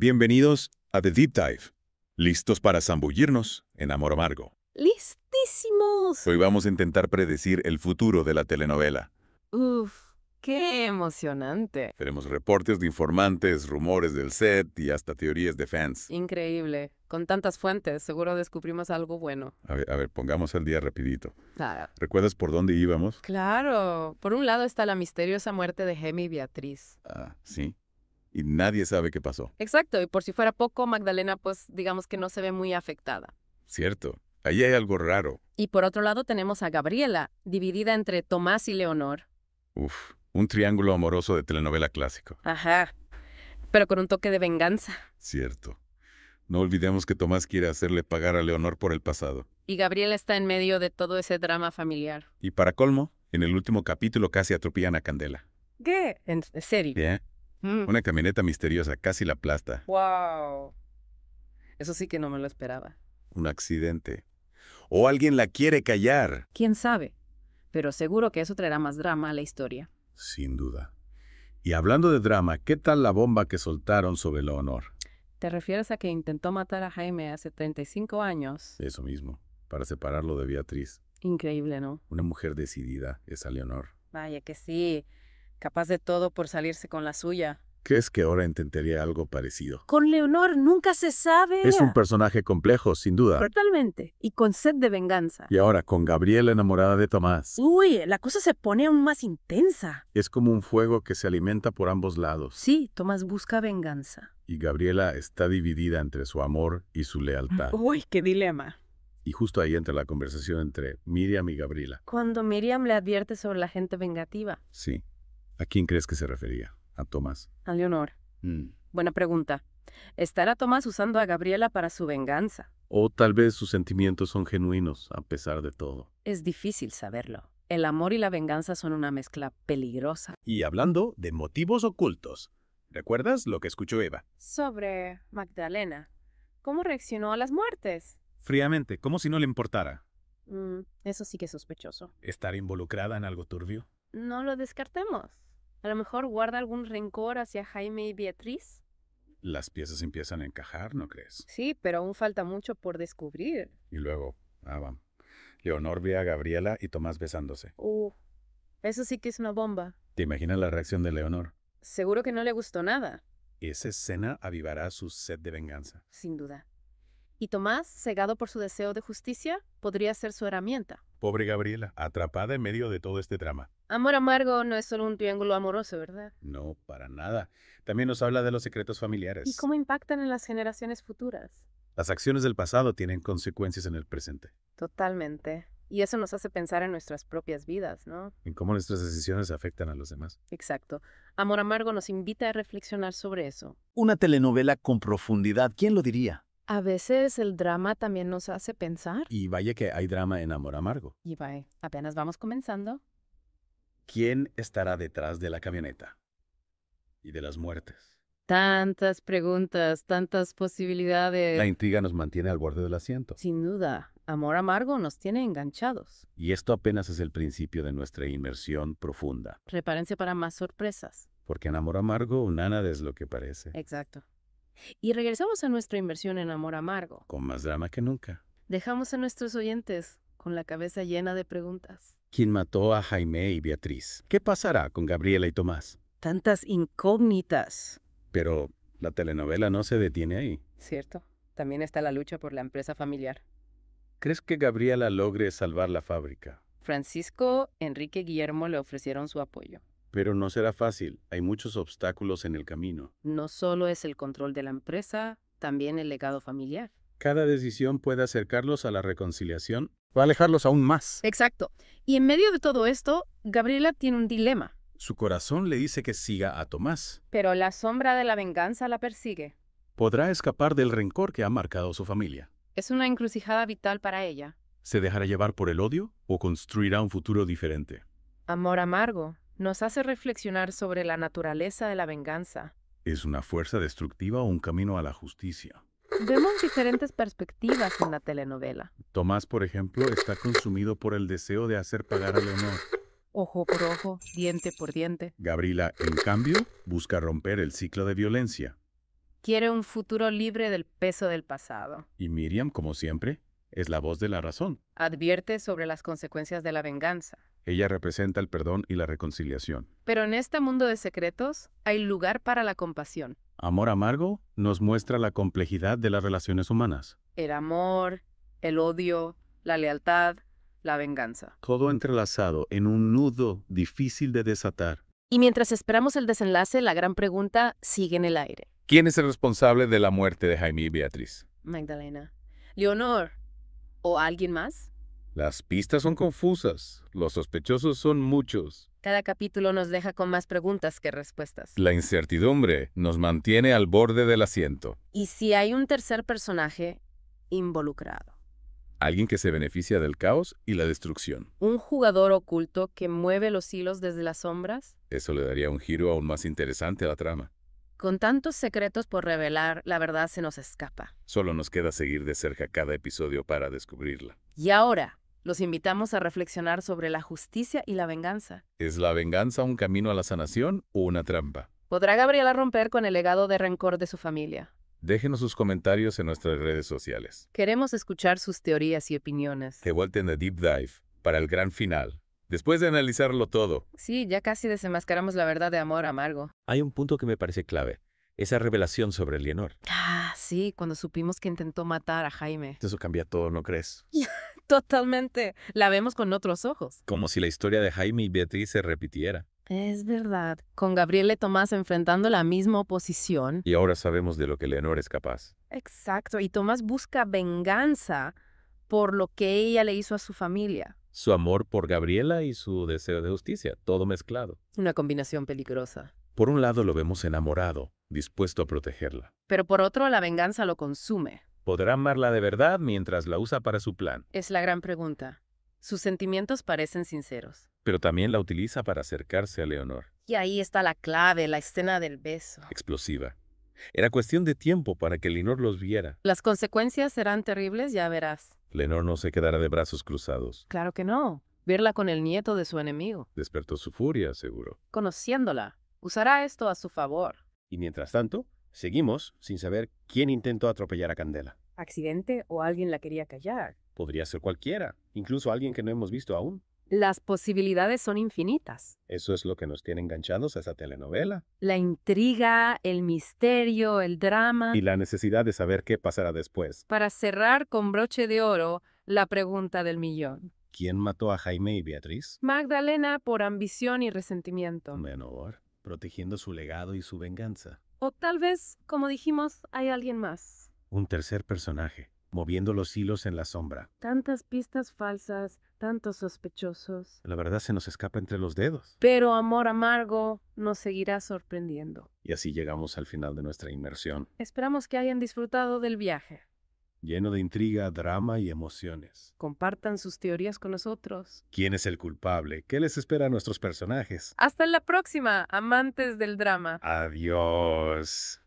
Bienvenidos a The Deep Dive. ¿Listos para zambullirnos en amor amargo? ¡Listísimos! Hoy vamos a intentar predecir el futuro de la telenovela. ¡Uf! ¡Qué emocionante! Tenemos reportes de informantes, rumores del set y hasta teorías de fans. Increíble. Con tantas fuentes, seguro descubrimos algo bueno. A ver, pongamos el día rapidito. Claro. ¿Recuerdas por dónde íbamos? Claro. Por un lado está la misteriosa muerte de Gemi y Beatriz. Ah, sí y nadie sabe qué pasó. Exacto, y por si fuera poco, Magdalena pues digamos que no se ve muy afectada. Cierto, ahí hay algo raro. Y por otro lado tenemos a Gabriela, dividida entre Tomás y Leonor. Uf, un triángulo amoroso de telenovela clásico. Ajá, pero con un toque de venganza. Cierto. No olvidemos que Tomás quiere hacerle pagar a Leonor por el pasado. Y Gabriela está en medio de todo ese drama familiar. Y para colmo, en el último capítulo casi atropellan a Candela. ¿Qué? ¿En serio? ¿Qué? Mm. Una camioneta misteriosa casi la aplasta. ¡Wow! Eso sí que no me lo esperaba. Un accidente. O alguien la quiere callar. ¿Quién sabe? Pero seguro que eso traerá más drama a la historia. Sin duda. Y hablando de drama, ¿qué tal la bomba que soltaron sobre Leonor? ¿Te refieres a que intentó matar a Jaime hace 35 años? Eso mismo, para separarlo de Beatriz. Increíble, ¿no? Una mujer decidida, esa Leonor. Vaya que sí capaz de todo por salirse con la suya. ¿Crees que ahora intentaría algo parecido? Con Leonor nunca se sabe. Es un personaje complejo, sin duda. Totalmente. Y con sed de venganza. Y ahora con Gabriela enamorada de Tomás. Uy, la cosa se pone aún más intensa. Es como un fuego que se alimenta por ambos lados. Sí, Tomás busca venganza. Y Gabriela está dividida entre su amor y su lealtad. Uy, qué dilema. Y justo ahí entra la conversación entre Miriam y Gabriela. Cuando Miriam le advierte sobre la gente vengativa. Sí. ¿A quién crees que se refería? ¿A Tomás? A Leonor. Mm. Buena pregunta. ¿Estará Tomás usando a Gabriela para su venganza? O tal vez sus sentimientos son genuinos, a pesar de todo. Es difícil saberlo. El amor y la venganza son una mezcla peligrosa. Y hablando de motivos ocultos, ¿recuerdas lo que escuchó Eva? Sobre Magdalena. ¿Cómo reaccionó a las muertes? Fríamente, como si no le importara. Mm, eso sí que es sospechoso. ¿Estar involucrada en algo turbio? No lo descartemos. A lo mejor guarda algún rencor hacia Jaime y Beatriz. Las piezas empiezan a encajar, ¿no crees? Sí, pero aún falta mucho por descubrir. Y luego, ah, vamos. Leonor ve a Gabriela y Tomás besándose. Uh, eso sí que es una bomba. ¿Te imaginas la reacción de Leonor? Seguro que no le gustó nada. Esa escena avivará su sed de venganza. Sin duda. Y Tomás, cegado por su deseo de justicia, podría ser su herramienta. Pobre Gabriela, atrapada en medio de todo este drama. Amor amargo no es solo un triángulo amoroso, ¿verdad? No, para nada. También nos habla de los secretos familiares. ¿Y cómo impactan en las generaciones futuras? Las acciones del pasado tienen consecuencias en el presente. Totalmente. Y eso nos hace pensar en nuestras propias vidas, ¿no? En cómo nuestras decisiones afectan a los demás. Exacto. Amor amargo nos invita a reflexionar sobre eso. Una telenovela con profundidad, ¿quién lo diría? A veces el drama también nos hace pensar. Y vaya que hay drama en Amor Amargo. Y vaya, apenas vamos comenzando. ¿Quién estará detrás de la camioneta? Y de las muertes. Tantas preguntas, tantas posibilidades. La intriga nos mantiene al borde del asiento. Sin duda, Amor Amargo nos tiene enganchados. Y esto apenas es el principio de nuestra inmersión profunda. Prepárense para más sorpresas. Porque en Amor Amargo, nada es lo que parece. Exacto. Y regresamos a nuestra inversión en amor amargo. Con más drama que nunca. Dejamos a nuestros oyentes con la cabeza llena de preguntas. ¿Quién mató a Jaime y Beatriz? ¿Qué pasará con Gabriela y Tomás? Tantas incógnitas. Pero la telenovela no se detiene ahí. Cierto. También está la lucha por la empresa familiar. ¿Crees que Gabriela logre salvar la fábrica? Francisco Enrique y Guillermo le ofrecieron su apoyo. Pero no será fácil, hay muchos obstáculos en el camino. No solo es el control de la empresa, también el legado familiar. Cada decisión puede acercarlos a la reconciliación o alejarlos aún más. Exacto. Y en medio de todo esto, Gabriela tiene un dilema. Su corazón le dice que siga a Tomás. Pero la sombra de la venganza la persigue. Podrá escapar del rencor que ha marcado su familia. Es una encrucijada vital para ella. ¿Se dejará llevar por el odio o construirá un futuro diferente? Amor amargo, nos hace reflexionar sobre la naturaleza de la venganza. ¿Es una fuerza destructiva o un camino a la justicia? Vemos diferentes perspectivas en la telenovela. Tomás, por ejemplo, está consumido por el deseo de hacer pagar a Leonor. Ojo por ojo, diente por diente. Gabriela, en cambio, busca romper el ciclo de violencia. Quiere un futuro libre del peso del pasado. Y Miriam, como siempre, es la voz de la razón. Advierte sobre las consecuencias de la venganza. Ella representa el perdón y la reconciliación. Pero en este mundo de secretos hay lugar para la compasión. Amor amargo nos muestra la complejidad de las relaciones humanas. El amor, el odio, la lealtad, la venganza. Todo entrelazado en un nudo difícil de desatar. Y mientras esperamos el desenlace, la gran pregunta sigue en el aire. ¿Quién es el responsable de la muerte de Jaime y Beatriz? Magdalena. Leonor. ¿O alguien más? Las pistas son confusas, los sospechosos son muchos. Cada capítulo nos deja con más preguntas que respuestas. La incertidumbre nos mantiene al borde del asiento. Y si hay un tercer personaje involucrado. Alguien que se beneficia del caos y la destrucción. Un jugador oculto que mueve los hilos desde las sombras. Eso le daría un giro aún más interesante a la trama. Con tantos secretos por revelar, la verdad se nos escapa. Solo nos queda seguir de cerca cada episodio para descubrirla. Y ahora, los invitamos a reflexionar sobre la justicia y la venganza. ¿Es la venganza un camino a la sanación o una trampa? ¿Podrá Gabriela romper con el legado de rencor de su familia? Déjenos sus comentarios en nuestras redes sociales. Queremos escuchar sus teorías y opiniones. Que vuelten a Deep Dive para el gran final. Después de analizarlo todo. Sí, ya casi desenmascaramos la verdad de amor amargo. Hay un punto que me parece clave. Esa revelación sobre Eleanor. Ah, sí, cuando supimos que intentó matar a Jaime. Eso cambia todo, ¿no crees? Totalmente. La vemos con otros ojos. Como si la historia de Jaime y Beatriz se repitiera. Es verdad. Con Gabriela y Tomás enfrentando la misma oposición. Y ahora sabemos de lo que Leonor es capaz. Exacto. Y Tomás busca venganza por lo que ella le hizo a su familia. Su amor por Gabriela y su deseo de justicia, todo mezclado. Una combinación peligrosa. Por un lado lo vemos enamorado, dispuesto a protegerla. Pero por otro la venganza lo consume. ¿Podrá amarla de verdad mientras la usa para su plan? Es la gran pregunta. Sus sentimientos parecen sinceros. Pero también la utiliza para acercarse a Leonor. Y ahí está la clave, la escena del beso. Explosiva. Era cuestión de tiempo para que Leonor los viera. Las consecuencias serán terribles, ya verás. Leonor no se quedará de brazos cruzados. Claro que no. Verla con el nieto de su enemigo. Despertó su furia, seguro. Conociéndola, usará esto a su favor. Y mientras tanto, Seguimos sin saber quién intentó atropellar a Candela. ¿Accidente o alguien la quería callar? Podría ser cualquiera, incluso alguien que no hemos visto aún. Las posibilidades son infinitas. Eso es lo que nos tiene enganchados a esa telenovela. La intriga, el misterio, el drama. Y la necesidad de saber qué pasará después. Para cerrar con broche de oro la pregunta del millón. ¿Quién mató a Jaime y Beatriz? Magdalena por ambición y resentimiento. Menor, protegiendo su legado y su venganza. O tal vez, como dijimos, hay alguien más. Un tercer personaje, moviendo los hilos en la sombra. Tantas pistas falsas, tantos sospechosos. La verdad se nos escapa entre los dedos. Pero amor amargo nos seguirá sorprendiendo. Y así llegamos al final de nuestra inmersión. Esperamos que hayan disfrutado del viaje lleno de intriga, drama y emociones. Compartan sus teorías con nosotros. ¿Quién es el culpable? ¿Qué les espera a nuestros personajes? Hasta la próxima, amantes del drama. Adiós.